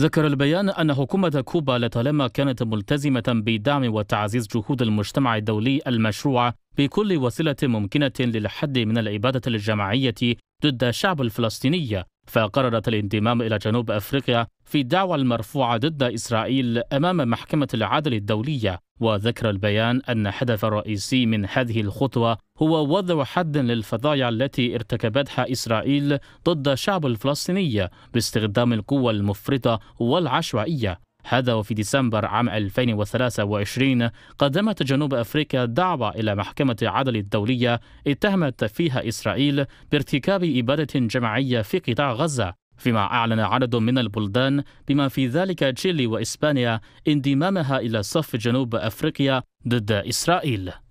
ذكر البيان أن حكومة كوبا لطالما كانت ملتزمة بدعم وتعزيز جهود المجتمع الدولي المشروع بكل وسيلة ممكنة للحد من العبادة الجماعية ضد الشعب الفلسطيني فقررت الانضمام إلى جنوب أفريقيا في دعوى المرفوعة ضد إسرائيل أمام محكمة العدل الدولية وذكر البيان أن الهدف الرئيسي من هذه الخطوة هو وضع حد للفضايع التي ارتكبتها إسرائيل ضد الشعب الفلسطيني باستخدام القوة المفرطة والعشوائية هذا وفي ديسمبر عام 2023 قدمت جنوب أفريقيا دعوه إلى محكمة عدل الدولية اتهمت فيها إسرائيل بارتكاب إبادة جماعية في قطاع غزة فيما أعلن عدد من البلدان بما في ذلك تشيلي وإسبانيا انضمامها إلى صف جنوب أفريقيا ضد إسرائيل